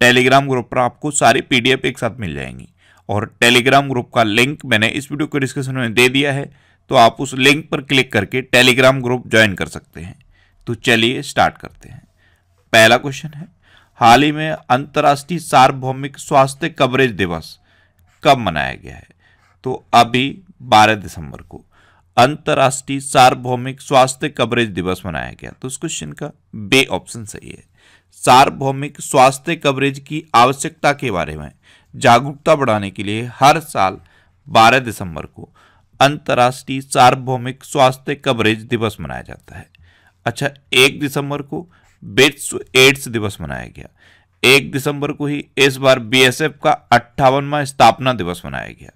Telegram group पर आपको सारी पीडीएफ एक साथ मिल जाएंगी और टेलीग्राम ग्रुप का लिंक मैंने इस वीडियो के डिस्क्रिप्शन में दे दिया है तो आप उस लिंक पर क्लिक करके टेलीग्राम ग्रुप ज्वाइन कर सकते हैं तो चलिए स्टार्ट करते हैं पहला क्वेश्चन है हाल ही में अंतर्राष्ट्रीय सार्वभौमिक स्वास्थ्य कवरेज दिवस कब मनाया गया है तो अभी 12 दिसंबर को अंतर्राष्ट्रीय सार्वभौमिक स्वास्थ्य कवरेज दिवस मनाया गया तो उस क्वेश्चन का बे ऑप्शन सही है सार्वभौमिक स्वास्थ्य कवरेज की आवश्यकता के बारे में जागरूकता बढ़ाने के लिए हर साल 12 दिसंबर को अंतर्राष्ट्रीय सार्वभौमिक स्वास्थ्य कवरेज दिवस मनाया जाता है अच्छा एक दिसंबर को विश्व एड्स दिवस मनाया गया एक दिसंबर को ही इस बार बीएसएफ का अट्ठावनवा स्थापना दिवस मनाया गया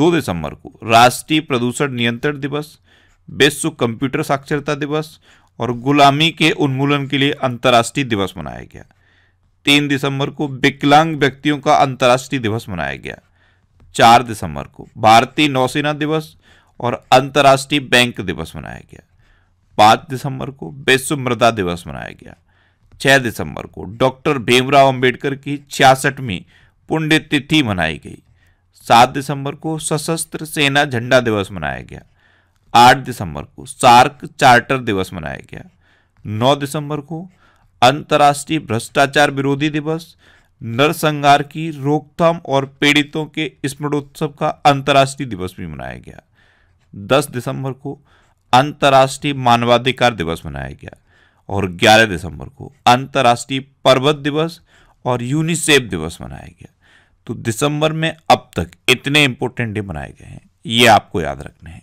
दो दिसंबर को राष्ट्रीय प्रदूषण नियंत्रण दिवस विश्व कंप्यूटर साक्षरता दिवस और गुलामी के उन्मूलन के लिए अंतर्राष्ट्रीय दिवस मनाया गया तीन दिसंबर को विकलांग व्यक्तियों का अंतर्राष्ट्रीय दिवस मनाया गया चार दिसंबर को भारतीय नौसेना दिवस और अंतर्राष्ट्रीय बैंक दिवस मनाया गया पाँच दिसंबर को विश्व मृदा दिवस मनाया गया छः दिसंबर को डॉक्टर भीमराव अंबेडकर की छियासठवीं पुण्यतिथि मनाई गई सात दिसंबर को सशस्त्र सेना झंडा दिवस मनाया गया 8 दिसंबर को सार्क चार्टर दिवस मनाया गया 9 दिसंबर को अंतर्राष्ट्रीय भ्रष्टाचार विरोधी दिवस नरसंहार की रोकथाम और पीड़ितों के स्मरणोत्सव का अंतर्राष्ट्रीय दिवस भी मनाया गया 10 दिसंबर को अंतर्राष्ट्रीय मानवाधिकार दिवस मनाया गया और 11 दिसंबर को अंतर्राष्ट्रीय पर्वत दिवस और यूनिसेफ दिवस मनाया गया तो दिसंबर में अब तक इतने इंपॉर्टेंट डे मनाए गए हैं ये आपको याद रखने हैं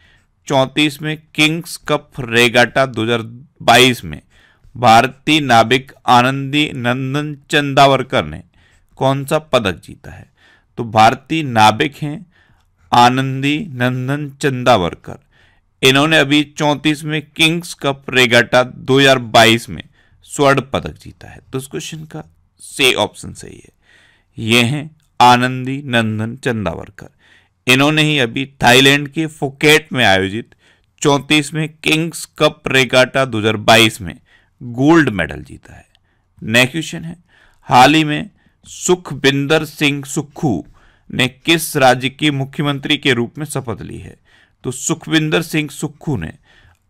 चौंतीस में किंग्स कप रेगाटा 2022 में भारतीय नाविक आनंदी नंदन चंदावरकर ने कौन सा पदक जीता है तो भारतीय नाविक हैं आनंदी नंदन चंदावरकर इन्होंने अभी चौंतीस में किंग्स कप रेगाटा 2022 में स्वर्ण पदक जीता है तो इस क्वेश्चन का से ऑप्शन सही है ये हैं आनंदी नंदन चंदावरकर इन्होंने ही अभी थाईलैंड के फुकेट में आयोजित चौंतीसवें किंग्स कप रेगाटा 2022 में गोल्ड मेडल जीता है नेक्स्ट क्वेश्चन है हाल ही में सुखबिंदर सिंह सुक्खू ने किस राज्य के मुख्यमंत्री के रूप में शपथ ली है तो सुखविंदर सिंह सुक्खू ने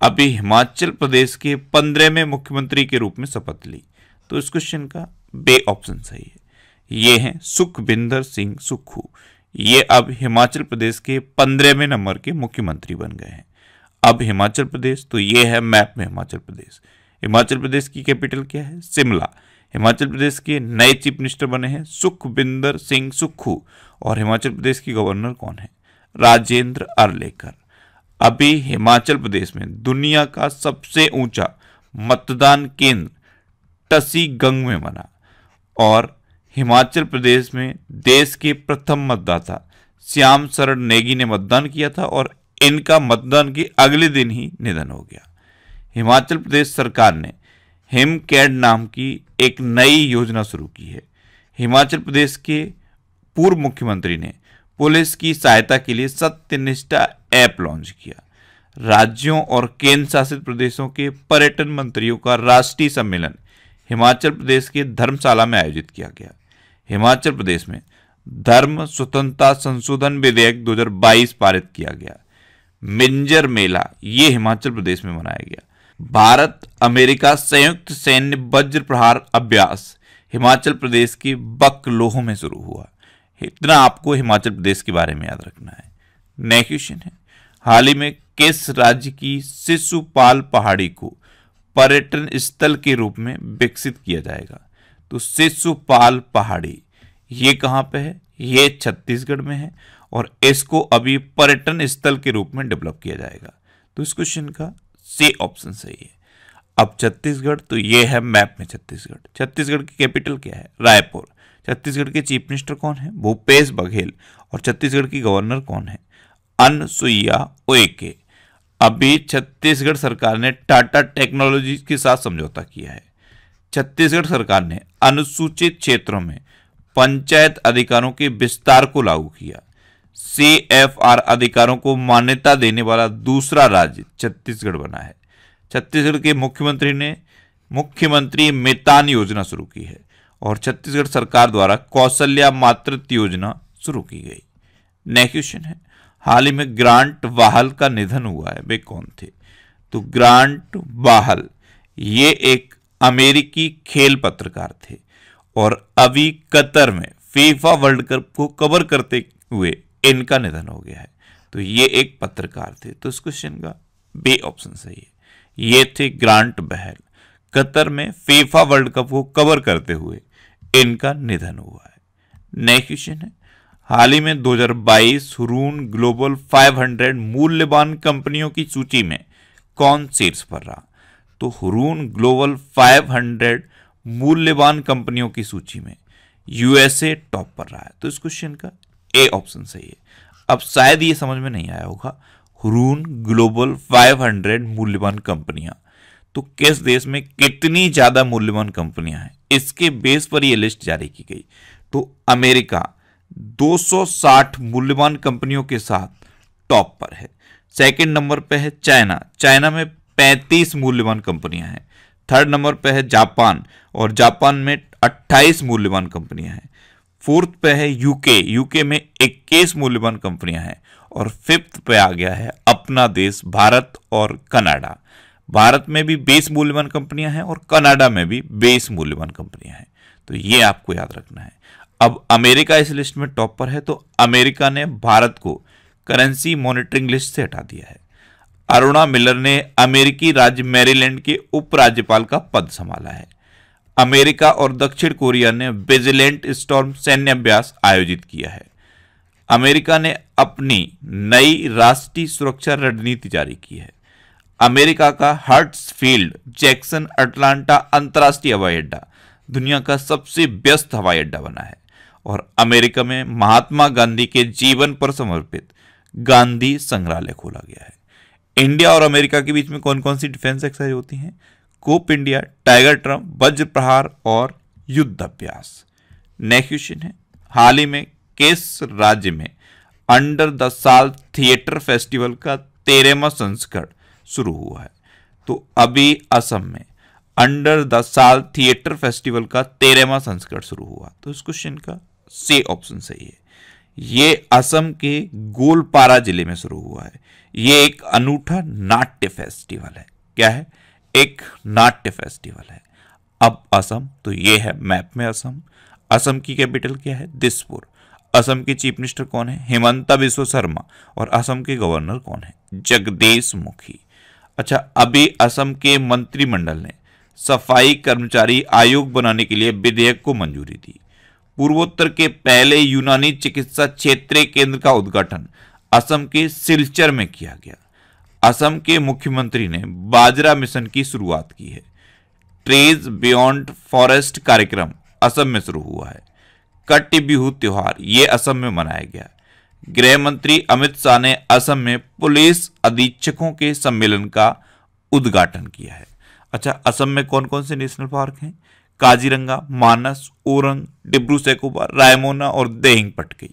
अभी हिमाचल प्रदेश के पंद्रहवें मुख्यमंत्री के रूप में शपथ ली तो इस क्वेश्चन का बे ऑप्शन सही है ये हैं सुखविंदर सिंह सुक्खू ये अब हिमाचल प्रदेश के पंद्रहवें नंबर के मुख्यमंत्री बन गए हैं अब हिमाचल प्रदेश तो ये है मैप में हिमाचल प्रदेश हिमाचल प्रदेश की कैपिटल क्या है शिमला हिमाचल प्रदेश के नए चीफ मिनिस्टर बने हैं सुखबिंदर सिंह सुक्खू और हिमाचल प्रदेश की गवर्नर कौन है राजेंद्र अरलेकर अभी हिमाचल प्रदेश में दुनिया का सबसे ऊंचा मतदान केंद्र टसी गंग में बना और हिमाचल प्रदेश में देश के प्रथम मतदाता श्याम शरण नेगी ने मतदान किया था और इनका मतदान के अगले दिन ही निधन हो गया हिमाचल प्रदेश सरकार ने हिम कैड नाम की एक नई योजना शुरू की है हिमाचल प्रदेश के पूर्व मुख्यमंत्री ने पुलिस की सहायता के लिए सत्यनिष्ठा ऐप लॉन्च किया राज्यों और केंद्र शासित प्रदेशों के पर्यटन मंत्रियों का राष्ट्रीय सम्मेलन हिमाचल प्रदेश के धर्मशाला में आयोजित किया गया हिमाचल प्रदेश में धर्म स्वतंत्रता संशोधन विधेयक 2022 पारित किया गया मिंजर मेला ये हिमाचल प्रदेश में मनाया गया भारत अमेरिका संयुक्त सैन्य वज्र प्रहार अभ्यास हिमाचल प्रदेश की बकलोह में शुरू हुआ इतना आपको हिमाचल प्रदेश के बारे में याद रखना है नेक्स्ट क्वेश्चन है हाल ही में किस राज्य की शिशुपाल पहाड़ी को पर्यटन स्थल के रूप में विकसित किया जाएगा तो शिशुपाल पहाड़ी ये कहाँ पे है ये छत्तीसगढ़ में है और इसको अभी पर्यटन स्थल के रूप में डेवलप किया जाएगा तो इस क्वेश्चन का सी ऑप्शन सही है अब छत्तीसगढ़ तो ये है मैप में छत्तीसगढ़ छत्तीसगढ़ की कैपिटल क्या है रायपुर छत्तीसगढ़ के चीफ मिनिस्टर कौन है भूपेश बघेल और छत्तीसगढ़ की गवर्नर कौन है अनसुईया उइके अभी छत्तीसगढ़ सरकार ने टाटा टेक्नोलॉजी के साथ समझौता किया है छत्तीसगढ़ सरकार ने अनुसूचित क्षेत्रों में पंचायत अधिकारों के विस्तार को लागू किया सी एफ आर अधिकारों को मान्यता देने वाला दूसरा राज्य छत्तीसगढ़ बना है छत्तीसगढ़ के मुख्यमंत्री ने मुख्यमंत्री मितान योजना शुरू की है और छत्तीसगढ़ सरकार द्वारा कौशल्या मातृत्व योजना शुरू की गई नेक्स्ट क्वेश्चन है हाल ही में ग्रांट वाहल का निधन हुआ है वे कौन थे तो ग्रांट वाहल ये एक अमेरिकी खेल पत्रकार थे और अभी कतर में फीफा वर्ल्ड कप को कवर करते हुए इनका निधन हो गया है तो ये एक पत्रकार थे तो इस क्वेश्चन का बे ऑप्शन सही है ये थे ग्रांट बहल कतर में फीफा वर्ल्ड कप को कवर करते हुए इनका निधन हुआ है नेक्स्ट क्वेश्चन है हाल ही में 2022 हुरून ग्लोबल फाइव मूल्यवान कंपनियों की सूची में कौन शीर्ष पर रहा तो हुरून ग्लोबल 500 मूल्यवान कंपनियों की सूची में यूएसए टॉप पर रहा है तो इस क्वेश्चन का ए ऑप्शन सही है अब शायद ये समझ में नहीं आया होगा हुरून ग्लोबल 500 मूल्यवान कंपनियां तो किस देश में कितनी ज़्यादा मूल्यवान कंपनियां हैं इसके बेस पर यह लिस्ट जारी की गई तो अमेरिका 260 मूल्यवान कंपनियों के साथ टॉप पर है सेकंड नंबर पे है चाइना चाइना में पैंतीस मूल्यवान कंपनियां हैं थर्ड नंबर पे है जापान और जापान में अट्ठाईस मूल्यवान कंपनियां हैं फोर्थ पे है यूके यूके में इक्कीस मूल्यवान कंपनियां हैं और फिफ्थ पे आ गया है अपना देश भारत और कनाडा भारत में भी बीस मूल्यवान कंपनियां हैं और कनाडा में भी बीस मूल्यवान कंपनियां हैं तो ये आपको याद रखना है अब अमेरिका इस लिस्ट में टॉप पर है तो अमेरिका ने भारत को करेंसी मॉनिटरिंग लिस्ट से हटा दिया है अरुणा मिलर ने अमेरिकी राज्य मैरीलैंड के उपराज्यपाल का पद संभाला है अमेरिका और दक्षिण कोरिया ने विजिलेंट स्टॉर्म सैन्य अभ्यास आयोजित किया है अमेरिका ने अपनी नई राष्ट्रीय सुरक्षा रणनीति जारी की है अमेरिका का हर्ट्स फील्ड जैक्सन अटलांटा अंतर्राष्ट्रीय हवाई अड्डा दुनिया का सबसे व्यस्त हवाई अड्डा बना है और अमेरिका में महात्मा गांधी के जीवन पर समर्पित गांधी संग्रहालय खोला गया है इंडिया और अमेरिका के बीच में कौन कौन सी डिफेंस एक्सरसाइज होती हैं कोप इंडिया टाइगर ट्रम्प वज्र प्रहार और युद्ध अभ्यास नेक्स्ट क्वेश्चन है हाल ही में किस राज्य में under the Sal theatre festival का तेरहवा संस्करण शुरू हुआ है तो अभी असम में under the Sal theatre festival का तेरहवा संस्करण शुरू हुआ तो इस क्वेश्चन का से ऑप्शन सही है ये असम के गोलपारा जिले में शुरू हुआ है ये एक अनूठा नाट्य फेस्टिवल है क्या है एक नाट्य फेस्टिवल है अब असम तो ये है मैप में असम असम की कैपिटल क्या है दिसपुर असम के चीफ मिनिस्टर कौन है हेमंता विश्व शर्मा और असम के गवर्नर कौन है जगदीश मुखी अच्छा अभी असम के मंत्रिमंडल ने सफाई कर्मचारी आयोग बनाने के लिए विधेयक को मंजूरी दी पूर्वोत्तर के पहले यूनानी चिकित्सा क्षेत्रीय केंद्र का उद्घाटन असम के सिलचर में किया गया असम के मुख्यमंत्री ने बाजरा मिशन की शुरुआत की है ट्रेज बियॉन्ड फॉरेस्ट कार्यक्रम असम में शुरू हुआ है कट्य बिहू त्यौहार ये असम में मनाया गया गृह मंत्री अमित शाह ने असम में पुलिस अधीक्षकों के सम्मेलन का उद्घाटन किया है अच्छा असम में कौन कौन से नेशनल पार्क हैं काजीरंगा मानस ओरंग डिब्रू सैकोबा रायमोना और देहिंग पटकई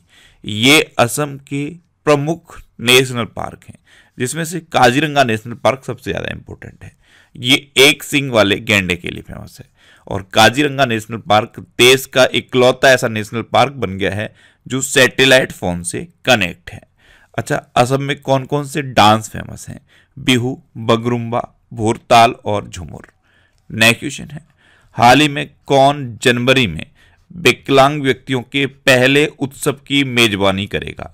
ये असम के प्रमुख नेशनल पार्क हैं जिसमें से काजीरंगा नेशनल पार्क सबसे ज़्यादा इम्पोर्टेंट है ये एक सिंह वाले गेंडे के लिए फेमस है और काजीरंगा नेशनल पार्क देश का इकलौता ऐसा नेशनल पार्क बन गया है जो सैटेलाइट फ़ोन से कनेक्ट है अच्छा असम में कौन कौन से डांस फेमस हैं बिहू बगरुम्बा भोरताल और झुमुर नेक्स्ट क्वेश्चन है हाल ही में कौन जनवरी में विकलांग व्यक्तियों के पहले उत्सव की मेजबानी करेगा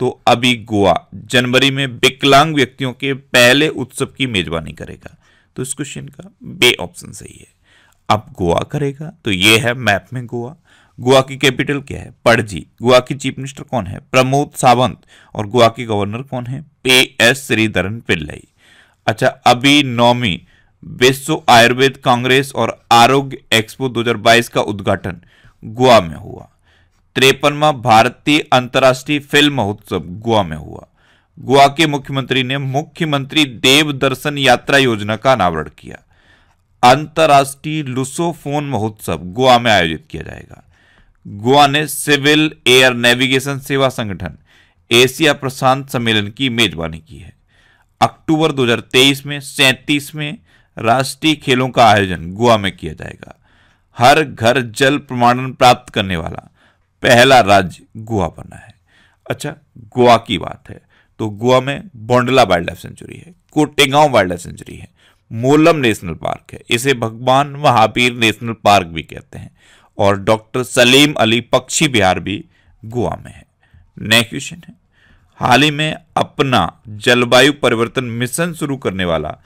तो अभी गोवा जनवरी में विकलांग व्यक्तियों के पहले उत्सव की मेजबानी करेगा तो इस क्वेश्चन का बे ऑप्शन सही है अब गोवा करेगा तो ये है मैप में गोवा गोवा की कैपिटल क्या है पड़जी गोवा की चीफ मिनिस्टर कौन है प्रमोद सावंत और गोवा के गवर्नर कौन है पे एस श्रीधरन पिल्लई अच्छा अभी नौमी विश्व आयुर्वेद कांग्रेस और आरोग्य एक्सपो 2022 का उद्घाटन गोवा में हुआ त्रेपनवा भारतीय अंतर्राष्ट्रीय फिल्म महोत्सव गोवा में हुआ गोवा के मुख्यमंत्री ने मुख्यमंत्री देव दर्शन यात्रा योजना का अनावरण किया अंतर्राष्ट्रीय लुसोफोन महोत्सव गोवा में आयोजित किया जाएगा गोवा ने सिविल एयर नेविगेशन सेवा संगठन एशिया प्रशांत सम्मेलन की मेजबानी की है अक्टूबर 2023 में में राष्ट्रीय खेलों का आयोजन गोवा में किया जाएगा हर घर जल प्रमाणन प्राप्त करने वाला पहला राज्य गोवा बना है अच्छा गोवा की बात है तो गोवा में बोंडला वाइल्ड लाइफ सेंचुरी है कोटेगांव वाइल्ड लाइफ सेंचुरी है मोलम नेशनल पार्क है इसे भगवान महावीर नेशनल पार्क भी कहते हैं और डॉक्टर सलीम अली पक्षी बिहार भी गोवा में है नेक्स्ट क्वेश्चन है हाल ही में अपना जलवायु परिवर्तन मिशन शुरू करने वाला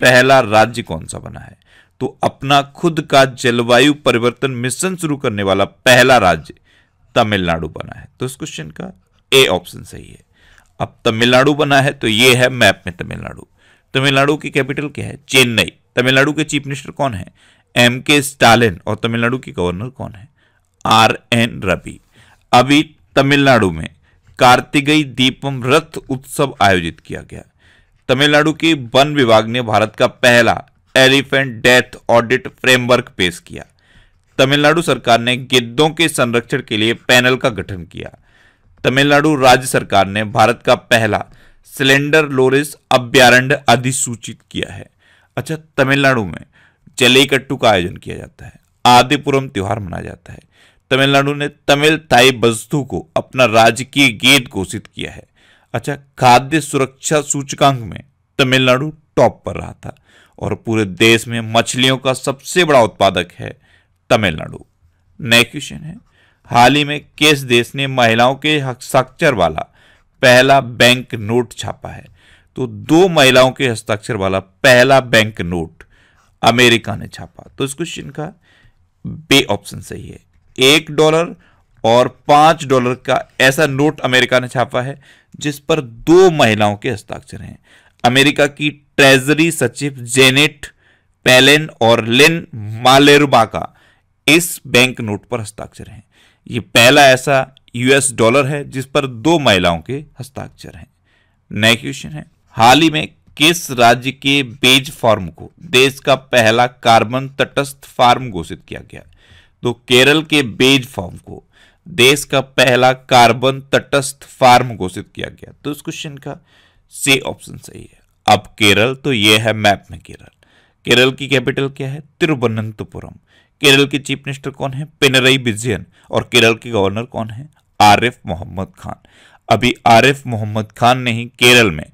पहला राज्य कौन सा बना है तो अपना खुद का जलवायु परिवर्तन मिशन शुरू करने वाला पहला राज्य तमिलनाडु बना है तो इस क्वेश्चन का ए ऑप्शन सही है अब तमिलनाडु बना है तो ये है मैप में तमिलनाडु तमिलनाडु की कैपिटल क्या है चेन्नई तमिलनाडु के चीफ मिनिस्टर कौन है एम के स्टालिन और तमिलनाडु के गवर्नर कौन है आर एन रवि अभी तमिलनाडु में कार्तिकेय दीपम रथ उत्सव आयोजित किया गया तमिलनाडु के वन विभाग ने भारत का पहला एलिफेंट डेथ ऑडिट फ्रेमवर्क पेश किया तमिलनाडु सरकार ने गिद्धों के संरक्षण के लिए पैनल का गठन किया तमिलनाडु राज्य सरकार ने भारत का पहला सिलेंडर लोरिस अभ्यारण्य अधिसूचित किया है अच्छा तमिलनाडु में जलीकट्टू का आयोजन किया जाता है आदिपुरम त्यौहार मनाया जाता है तमिलनाडु ने तमिल ताई बस्तु को अपना राजकीय गीत घोषित किया है अच्छा खाद्य सुरक्षा सूचकांक में तमिलनाडु टॉप पर रहा था और पूरे देश में मछलियों का सबसे बड़ा उत्पादक है तमिलनाडु नेक्स्ट क्वेश्चन है हाल ही में किस देश ने महिलाओं के हस्ताक्षर वाला पहला बैंक नोट छापा है तो दो महिलाओं के हस्ताक्षर वाला पहला बैंक नोट अमेरिका ने छापा तो इस क्वेश्चन का बे ऑप्शन सही है एक डॉलर और पांच डॉलर का ऐसा नोट अमेरिका ने छापा है जिस पर दो महिलाओं के हस्ताक्षर हैं अमेरिका की ट्रेजरी सचिव जेनेट पैलेन और लिन मालेरबा का इस बैंक नोट पर हस्ताक्षर हैं ये पहला ऐसा यूएस डॉलर है जिस पर दो महिलाओं के हस्ताक्षर हैं नए क्वेश्चन है हाल ही में किस राज्य के बेज फार्म को देश का पहला कार्बन तटस्थ फार्म घोषित किया गया तो केरल के बेज फार्म को देश का पहला कार्बन तटस्थ फार्म घोषित किया गया तो इस क्वेश्चन का से ऑप्शन सही है अब केरल तो यह है मैप में केरल केरल की कैपिटल क्या है तिरुवनंतपुरम केरल के चीफ मिनिस्टर कौन है पिनरई विजयन और केरल के गवर्नर कौन है आरिफ मोहम्मद खान अभी आरिफ मोहम्मद खान ने ही केरल में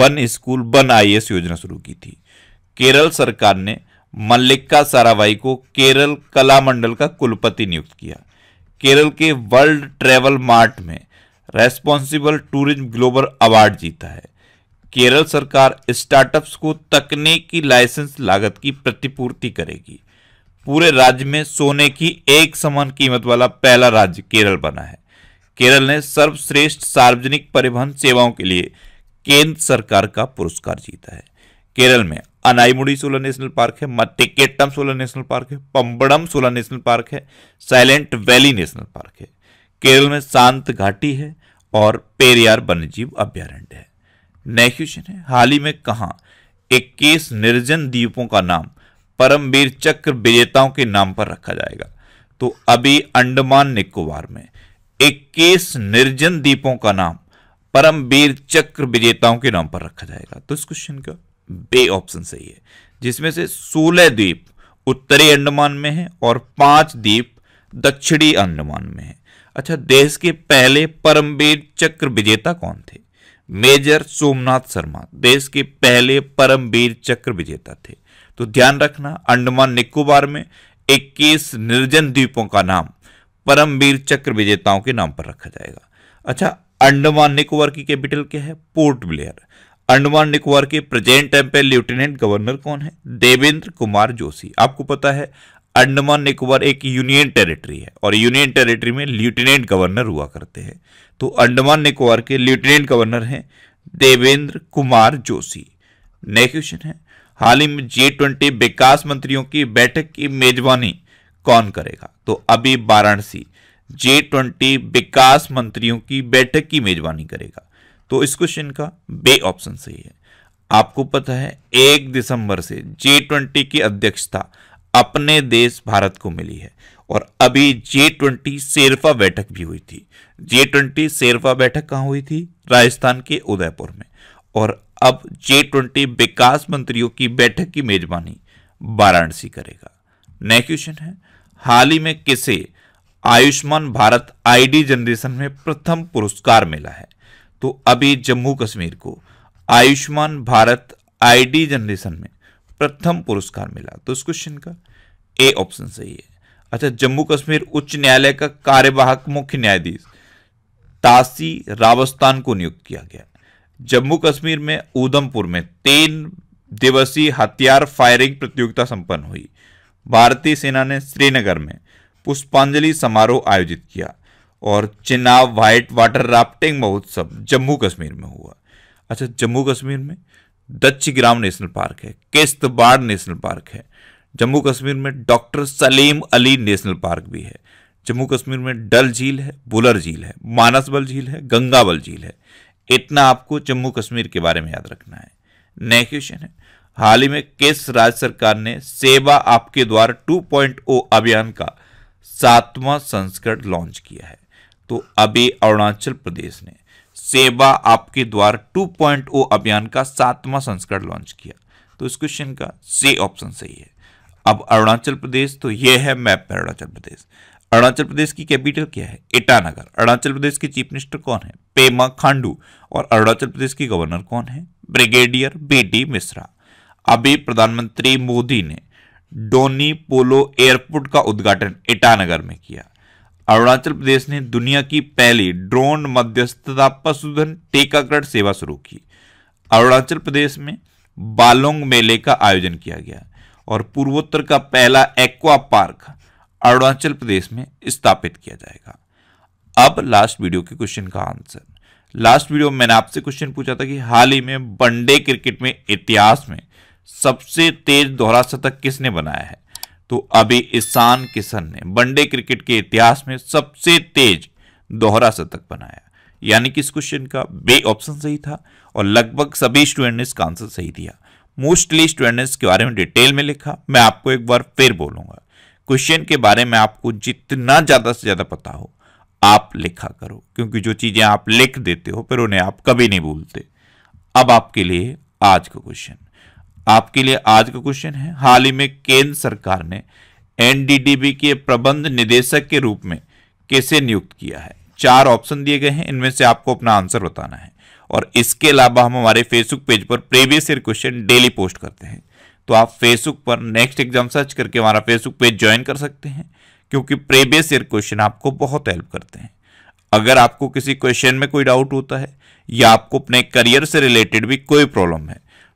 वन स्कूल वन एस योजना शुरू की थी केरल सरकार ने मल्लिका साराभाई को केरल कला मंडल का कुलपति नियुक्त किया केरल के वर्ल्ड ट्रेवल मार्ट में रेस्पॉन्सिबल टूरिज्म ग्लोबल अवार्ड जीता है केरल सरकार स्टार्टअप्स को तकनीकी लाइसेंस लागत की प्रतिपूर्ति करेगी पूरे राज्य में सोने की एक समान कीमत वाला पहला राज्य केरल बना है केरल ने सर्वश्रेष्ठ सार्वजनिक परिवहन सेवाओं के लिए केंद्र सरकार का पुरस्कार जीता है केरल में अनाईमुड़ी सोलर नेशनल पार्क है मट्टिकेट्टम सोलर नेशनल पार्क है पंबड़म सोलर नेशनल पार्क है साइलेंट वैली नेशनल पार्क है केरल में शांत घाटी है और पेरियार वन्यजीव अभ्यारण्य है नेक्स्ट क्वेश्चन है हाल ही में कहा इक्कीस निर्जन द्वीपों का नाम परमवीर चक्र विजेताओं के नाम पर रखा जाएगा तो अभी अंडमान निकोबार में 21 निर्जन द्वीपों का नाम परमवीर चक्र विजेताओं के नाम पर रखा जाएगा तो इस क्वेश्चन का बे ऑप्शन सही है जिसमें से 16 द्वीप उत्तरी अंडमान में है और पांच द्वीप दक्षिणी अंडमान में है अच्छा देश के पहले परमवीर चक्र विजेता कौन थे मेजर सोमनाथ शर्मा देश के पहले परमवीर चक्र विजेता थे तो ध्यान रखना अंडमान निकोबार में 21 निर्जन द्वीपों का नाम परमवीर चक्र विजेताओं के नाम पर रखा जाएगा अच्छा अंडमान निकोबार की कैपिटल क्या है पोर्ट ब्लेयर अंडमान निकोबार के प्रेजेंट टाइम पे लेफ्टिनेंट गवर्नर कौन है देवेंद्र कुमार जोशी आपको पता है अंडमान निकोबार एक यूनियन टेरिटरी है और यूनियन टेरिटरी में लेफ्टिनेंट गवर्नर हुआ करते हैं तो अंडमान निकोबार के लेफ्टिनेंट गवर्नर हैं देवेंद्र कुमार जोशी नेक्स्ट क्वेश्चन है हाल ही में जी ट्वेंटी विकास मंत्रियों की बैठक की मेजबानी कौन करेगा तो अभी वाराणसी जी ट्वेंटी विकास मंत्रियों की बैठक की मेजबानी करेगा तो इस क्वेश्चन का बे ऑप्शन सही है आपको पता है एक दिसंबर से जे ट्वेंटी की अध्यक्षता अपने देश भारत को मिली है और अभी जे ट्वेंटी शेरफा बैठक भी हुई थी जे ट्वेंटी शेरफा बैठक कहां हुई थी राजस्थान के उदयपुर में और अब जे ट्वेंटी विकास मंत्रियों की बैठक की मेजबानी वाराणसी करेगा नेक्स्ट क्वेश्चन है हाल ही में किसे आयुष्मान भारत आईडी जनरेशन में प्रथम पुरस्कार मिला है तो अभी जम्मू कश्मीर को आयुष्मान भारत आईडी जनरेशन में प्रथम पुरस्कार मिला तो इस क्वेश्चन का ए ऑप्शन सही है अच्छा जम्मू कश्मीर उच्च न्यायालय का कार्यवाहक मुख्य न्यायाधीश तासी रावस्तान को नियुक्त किया गया जम्मू कश्मीर में उधमपुर में तीन दिवसीय हथियार फायरिंग प्रतियोगिता संपन्न हुई भारतीय सेना ने श्रीनगर में पुष्पांजलि समारोह आयोजित किया और चिनाब वाइट वाटर राफ्टिंग महोत्सव जम्मू कश्मीर में हुआ अच्छा जम्मू कश्मीर में दच्चीग्राम नेशनल पार्क है किश्तवाड़ नेशनल पार्क है जम्मू कश्मीर में doctor Salim Ali national park भी है जम्मू कश्मीर में डल झील है बुलर झील है मानसबल झील है गंगाबल झील है इतना आपको जम्मू कश्मीर के बारे में याद रखना है नेक्स्ट क्वेश्चन है हाल ही में किस राज्य सरकार ने सेवा आपके द्वारा 2.0 अभियान का सातवां संस्करण लॉन्च किया है तो अभी अरुणाचल प्रदेश ने सेवा आपके द्वार 2.0 अभियान का सातवां संस्करण लॉन्च किया तो इस क्वेश्चन का सी ऑप्शन सही है अब अरुणाचल प्रदेश तो यह है मैप अरुणाचल प्रदेश अरुणाचल प्रदेश की कैपिटल क्या है इटानगर अरुणाचल प्रदेश के चीफ मिनिस्टर कौन है पेमा खांडू और अरुणाचल प्रदेश की गवर्नर कौन है ब्रिगेडियर बी डी मिश्रा अभी प्रधानमंत्री मोदी ने डोनी पोलो एयरपोर्ट का उद्घाटन ईटानगर में किया अरुणाचल प्रदेश ने दुनिया की पहली ड्रोन मध्यस्थता पशुधन टीकाकरण सेवा शुरू की अरुणाचल प्रदेश में बालोंग मेले का आयोजन किया गया और पूर्वोत्तर का पहला एक्वा पार्क अरुणाचल प्रदेश में स्थापित किया जाएगा अब लास्ट वीडियो के क्वेश्चन का आंसर लास्ट वीडियो में मैंने आपसे क्वेश्चन पूछा था कि हाल ही में वनडे क्रिकेट में इतिहास में सबसे तेज दोहरा शतक किसने बनाया है तो अभी ईशान किशन ने वनडे क्रिकेट के इतिहास में सबसे तेज दोहरा शतक बनाया यानी कि इस क्वेश्चन का बे ऑप्शन सही था और लगभग सभी स्टूडेंट ने इसका आंसर सही दिया मोस्टली स्टूडेंट के बारे में डिटेल में लिखा मैं आपको एक बार फिर बोलूंगा क्वेश्चन के बारे में आपको जितना ज़्यादा से ज़्यादा पता हो आप लिखा करो क्योंकि जो चीज़ें आप लिख देते हो फिर उन्हें आप कभी नहीं भूलते अब आपके लिए आज का क्वेश्चन आपके लिए आज का क्वेश्चन है हाल ही में केंद्र सरकार ने एनडीडीबी के प्रबंध निदेशक के रूप में किसे नियुक्त किया है चार ऑप्शन दिए गए हैं इनमें से आपको अपना आंसर बताना है और इसके अलावा हम हमारे फेसबुक पेज पर previous year question daily post करते हैं तो आप फेसबुक पर नेक्स्ट एग्जाम सर्च करके हमारा फेसबुक पेज ज्वाइन कर सकते हैं क्योंकि प्रीवियस ईयर क्वेश्चन आपको बहुत हेल्प करते हैं अगर आपको किसी क्वेश्चन में कोई डाउट होता है या आपको अपने करियर से रिलेटेड भी कोई प्रॉब्लम है